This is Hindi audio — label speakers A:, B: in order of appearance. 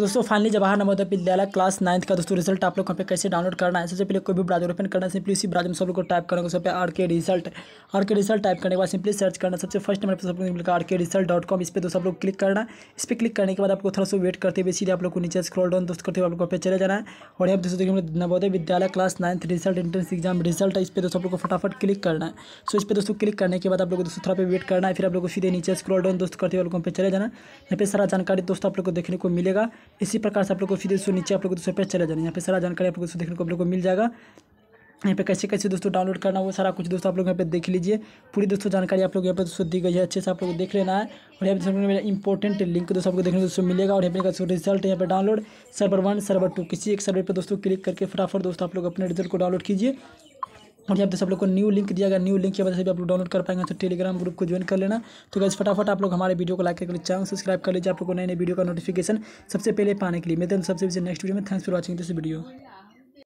A: तो दोस्तों finally Jawahar Navodaya Vidyalaya class ninth का दोस्तों रिजल्ट आप लोग यहाँ पे कैसे डाउनलोड करना है सबसे पहले कोई भी ब्राउजर ओपन करना है सिंपली इसी ब्राउजर में सब लोग को टाइप करेंगे सब पे आर के रिजल्ट आर के रिजल्ट टाइप करने के बाद सिंपली सर्च करना सबसे फर्स्ट नंबर पर सब लोग आर के रिजल्ट डॉट कॉम इस पर दोस्तों आप लोग क्लिक करना इस पर क्लिक करने के बाद आपको थोड़ा सा वेट करते हुए सीधे आप लोग को नीचे स्क्रॉल डाउन दोस्त करते हुए आप लोग पे चले जाना है और यहाँ दोस्तों देखिए Navodaya Vidyalaya class ninth result entrance exam result है इस पर दोस्तों आप लोग को फटाफट क्लिक करना है सो इस पर दोस्तों क्लिक करने के बाद आप लोग दोस्तों थोड़ा पे वेट करना है फिर आप लोग को सीधे नीचे स्क्रॉल डाउन दोस्त करते हुए आप लोग पे चले जाना यहाँ पे सारा जानकारी दोस्तों आप लोग को देखने को मिलेगा इसी प्रकार से आप लोग को फिर दोस्तों नीचे आप लोग को दूसरे चले जाना यहाँ पे सारा जानकारी आप लोग देखने को आप लोग को मिल जाएगा यहाँ पे कैसे कैसे दोस्तों डाउनलोड करना वो सारा कुछ दोस्तों आप लोग यहाँ पे देख लीजिए पूरी दोस्तों जानकारी आप लोग यहाँ पे दोस्तों दी गई है अच्छे से आप लोग देख लेना है और यहाँ पे दोस्तों मेरा इंपॉर्टेंट लिंक दोस्तों आपको देखने दोस्तों मिलेगा और यहाँ पे रिजल्ट यहाँ पे download server one server two किसी एक सर्वर पर दोस्तों क्लिक करके फटाफट दोस्तों आप लोग अपने रिजल्ट को डाउनलोड कीजिए और यहाँ पे सब लोग को न्यू लिंक दिया गया न्यू लिंक की वजह से भी आप लोग डाउनलोड कर पाएंगे तो टेलीग्राम ग्रुप को ज्वाइन कर लेना तो गैस फटाफट आप लोग हमारे वीडियो को लाइक करके चैनल सब्सक्राइब कर लीजिए आप लोग को नए नए वीडियो का नोटिफिकेशन सबसे पहले पाने के लिए मैं सबसे नेक्स्ट वीडियो में thanks for watching this video